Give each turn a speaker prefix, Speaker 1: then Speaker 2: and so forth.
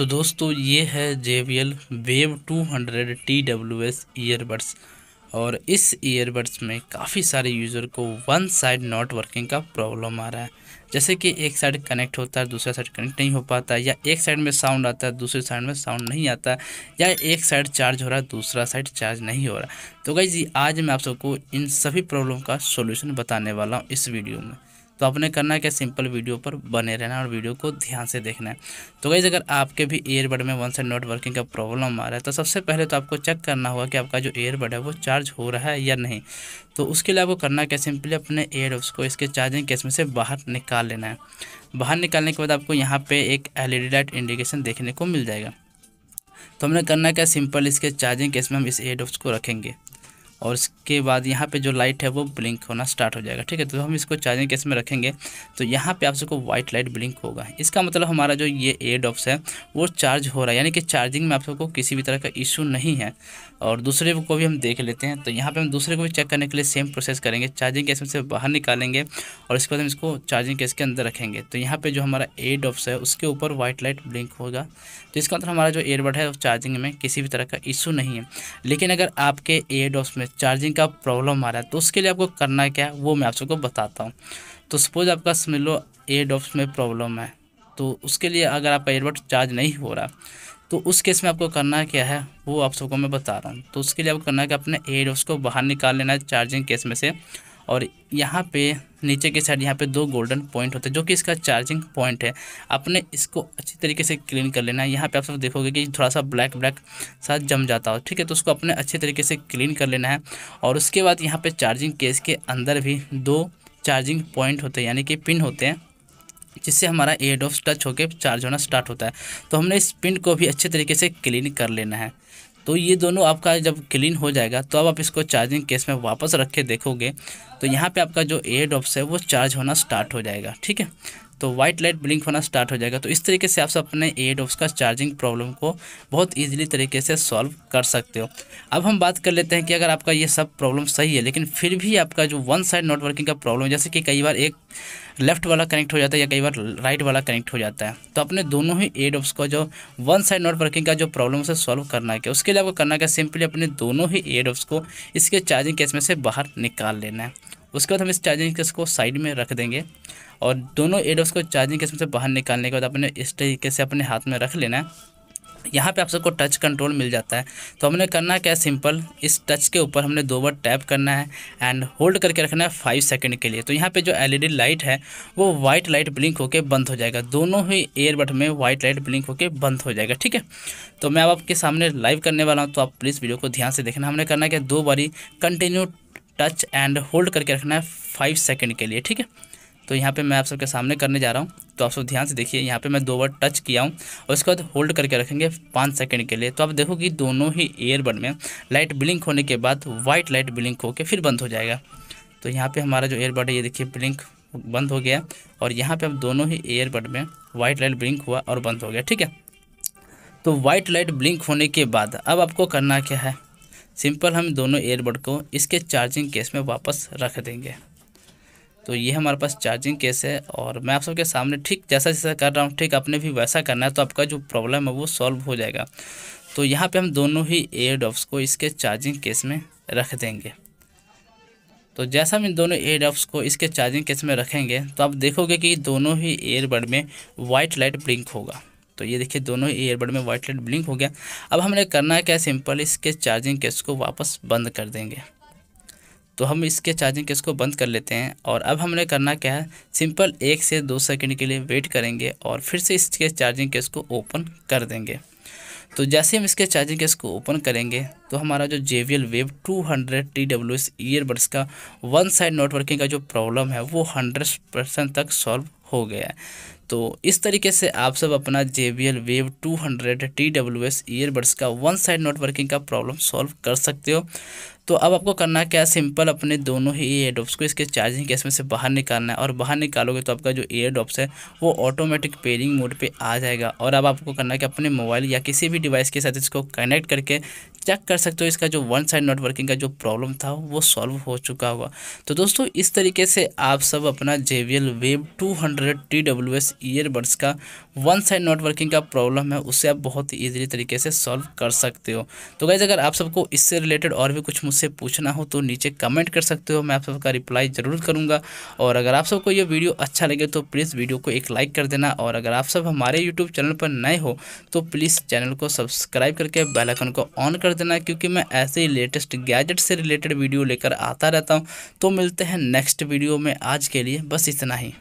Speaker 1: तो दोस्तों ये है J B L wave two hundred T W S earbuds और इस ईयरबड्स में काफ़ी सारे यूज़र को वन साइड नॉट वर्किंग का प्रॉब्लम आ रहा है जैसे कि एक साइड कनेक्ट होता है दूसरा साइड कनेक्ट नहीं हो पाता या एक साइड में साउंड आता है दूसरे साइड में साउंड नहीं आता या एक साइड चार्ज हो रहा है दूसरा साइड चार्ज नहीं हो रहा तो जी आज मैं आप सबको इन सभी प्रॉब्लम का सोल्यूशन बताने वाला हूँ इस वीडियो में तो आपने करना क्या सिंपल वीडियो पर बने रहना और वीडियो को ध्यान से देखना है तो गाइज़ अगर आपके भी ईयरबड में वन साइड नॉट वर्किंग का प्रॉब्लम आ रहा है तो सबसे पहले तो आपको चेक करना होगा कि आपका जो ईयरबड है वो चार्ज हो रहा है या नहीं तो उसके लिए आपको करना क्या सिंपली अपने एयर को इसके चार्जिंग केस में से बाहर निकाल लेना है बाहर निकालने के बाद आपको यहाँ पर एक एल लाइट इंडिकेशन देखने को मिल जाएगा तो हमने करना क्या सिंपल इसके चार्जिंग केस में हम इस एयर को रखेंगे और इसके बाद यहाँ पे जो लाइट है वो ब्लिंक होना स्टार्ट हो जाएगा ठीक है तो हम इसको चार्जिंग केस में रखेंगे तो यहाँ पे आप सबको व्हाइट लाइट ब्लिंक होगा इसका मतलब हमारा जो ये ऑफ्स है वो चार्ज हो रहा है यानी कि चार्जिंग में आप सबको किसी भी तरह का इशू नहीं है और दूसरे को भी हम देख लेते हैं तो यहाँ पर हम दूसरे को भी चेक करने के लिए सेम प्रोसेस करेंगे चार्जिंग केस में से बाहर निकालेंगे और इसके बाद हम इसको चार्जिंग केस के अंदर रखेंगे तो यहाँ पर जो हमारा ऑफ्स है उसके ऊपर वाइट लाइट ब्लिंक होगा तो इसका मतलब हमारा जो एयरबड है वो चार्जिंग में किसी भी तरह का इशू नहीं है लेकिन अगर आपके ऑफ्स में चार्जिंग का प्रॉब्लम आ रहा है तो उसके लिए आपको करना क्या है वो मैं आप सबको बताता हूँ तो सपोज़ आपका समझ लो एयरडॉप्स में प्रॉब्लम है तो उसके लिए अगर आपका एयरबड चार्ज नहीं हो रहा तो उस केस में आपको करना क्या है वो आप सबको मैं बता रहा हूँ तो उसके लिए आपको करना है कि अपने एयरडॉप्स को बाहर निकाल लेना है चार्जिंग केस में से और यहाँ पे नीचे के साइड यहाँ पे दो गोल्डन पॉइंट होते हैं जो कि इसका चार्जिंग पॉइंट है आपने इसको अच्छी तरीके से क्लीन कर लेना है यहाँ पे आप सब देखोगे कि थोड़ा सा ब्लैक ब्लैक सा जम जाता हो ठीक है तो उसको अपने अच्छे तरीके से क्लीन कर लेना है और उसके बाद यहाँ पर चार्जिंग केस के अंदर भी दो चार्जिंग पॉइंट होते हैं यानी कि पिन होते हैं जिससे हमारा एयर टच होकर चार्ज होना स्टार्ट होता है तो हमने इस पिन को भी अच्छे तरीके से क्लीन कर लेना है तो ये दोनों आपका जब क्लीन हो जाएगा तो अब आप इसको चार्जिंग केस में वापस रख के देखोगे तो यहाँ पे आपका जो एयर ड्रॉप्स है वो चार्ज होना स्टार्ट हो जाएगा ठीक है तो व्हाइट लाइट ब्लिंक होना स्टार्ट हो जाएगा तो इस तरीके से आप सब अपने ऑफ्स का चार्जिंग प्रॉब्लम को बहुत ईजिली तरीके से सॉल्व कर सकते हो अब हम बात कर लेते हैं कि अगर आपका ये सब प्रॉब्लम सही है लेकिन फिर भी आपका जो वन साइड नॉट वर्किंग का प्रॉब्लम जैसे कि कई बार एक लेफ्ट वाला कनेक्ट हो जाता है या कई बार राइट वाला कनेक्ट हो जाता है तो अपने दोनों ही एड ऑफ्स का जो वन साइड नॉट वर्किंग का जो प्रॉब्लम से सॉल्व करना है क्या उसके लिए आपको करना क्या सिंपली अपने दोनों ही ऑफ्स को इसके चार्जिंग केस में से बाहर निकाल लेना है उसके बाद हम इस चार्जिंग केस को साइड में रख देंगे और दोनों एडोस को चार्जिंग केस में से बाहर निकालने के बाद अपने इस तरीके से अपने हाथ में रख लेना है यहाँ पे आप सबको टच कंट्रोल मिल जाता है तो हमने करना क्या है सिंपल इस टच के ऊपर हमने दो बार टैप करना है एंड होल्ड करके रखना है फाइव सेकंड के लिए तो यहाँ पे जो एलईडी लाइट है वो वाइट लाइट ब्लिंक होकर बंद हो जाएगा दोनों ही एयरबड में वाइट लाइट ब्लिंक होकर बंद हो जाएगा ठीक है तो मैं अब आपके सामने लाइव करने वाला हूँ तो आप प्लीज़ वीडियो को ध्यान से देखना हमने करना क्या दो बारी कंटिन्यू टच एंड होल्ड करके रखना है फाइव सेकेंड के लिए ठीक है तो यहाँ पे मैं आप सबके सामने करने जा रहा हूँ तो आप सब ध्यान से देखिए यहाँ पे मैं दो बार टच किया हूँ और उसके बाद होल्ड करके रखेंगे पाँच सेकंड के लिए तो आप देखोगे दोनों ही एयरबड में लाइट ब्लिंक होने के बाद वाइट लाइट ब्लिंक होकर फिर बंद हो जाएगा तो यहाँ पर हमारा जो एयरबड है ये देखिए ब्लिंक बंद हो गया और यहाँ पर अब दोनों ही एयरबड में वाइट लाइट ब्लिंक हुआ और बंद हो गया ठीक है तो वाइट लाइट ब्लिंक होने के बाद अब आपको करना क्या है सिंपल हम दोनों एयरबड को इसके चार्जिंग केस में वापस रख देंगे तो ये हमारे पास चार्जिंग केस है और मैं आप सबके सामने ठीक जैसा जैसा कर रहा हूँ ठीक आपने भी वैसा करना है तो आपका जो प्रॉब्लम है वो सॉल्व हो जाएगा तो यहाँ पे हम दोनों ही एयरडॉप्स को इसके चार्जिंग केस में रख देंगे तो जैसा हम इन दोनों एयरडॉप्स को इसके चार्जिंग केस में रखेंगे तो आप देखोगे कि दोनों ही एयरबड में वाइट लाइट ब्लिंक होगा तो ये देखिए दोनों ही ईयरबड में वाइट लाइट ब्लिंक हो गया अब हमने करना है क्या सिंपल इसके चार्जिंग केस को वापस बंद कर देंगे तो हम इसके चार्जिंग केस को बंद कर लेते हैं और अब हमने करना क्या है सिंपल एक से दो सेकंड के लिए वेट करेंगे और फिर से इसके चार्जिंग केस को ओपन कर देंगे तो जैसे हम इसके चार्जिंग केस को ओपन करेंगे तो हमारा जो J B L wave two hundred T W S earbuds का वन साइड नेटवर्किंग का जो प्रॉब्लम है वो हंड्रेड परसेंट तक सॉल्व हो गया है तो इस तरीके से आप सब अपना J B L wave two hundred T W S earbuds का वन साइड नेटवर्किंग का प्रॉब्लम सॉल्व कर सकते हो तो अब आपको करना क्या सिंपल अपने दोनों ही एयर एयरड्रॉप्स को इसके चार्जिंग केस में से बाहर निकालना है और बाहर निकालोगे तो आपका जो एयर एयरड्रॉप्स है वो ऑटोमेटिक पेयरिंग मोड पे आ जाएगा और अब आपको करना है कि अपने मोबाइल या किसी भी डिवाइस के साथ इसको कनेक्ट करके चेक कर सकते हो इसका जो वन साइड नेटवर्किंग का जो प्रॉब्लम था वो सॉल्व हो चुका होगा तो दोस्तों इस तरीके से आप सब अपना J B L wave two hundred T W S earbuds का वन साइड नॉट वर्किंग का प्रॉब्लम है उसे आप बहुत ही ईजिली तरीके से सॉल्व कर सकते हो तो गाइज़ अगर आप सबको इससे रिलेटेड और भी कुछ मुझसे पूछना हो तो नीचे कमेंट कर सकते हो मैं आप सबका रिप्लाई ज़रूर करूँगा और अगर आप सबको ये वीडियो अच्छा लगे तो प्लीज़ वीडियो को एक लाइक कर देना और अगर आप सब हमारे यूट्यूब चैनल पर नए हो तो प्लीज़ चैनल को सब्सक्राइब करके बेलाइकन को ऑन कर देना क्योंकि मैं ऐसे ही लेटेस्ट गैजेट से रिलेटेड वीडियो लेकर आता रहता हूँ तो मिलते हैं नेक्स्ट वीडियो में आज के लिए बस इतना ही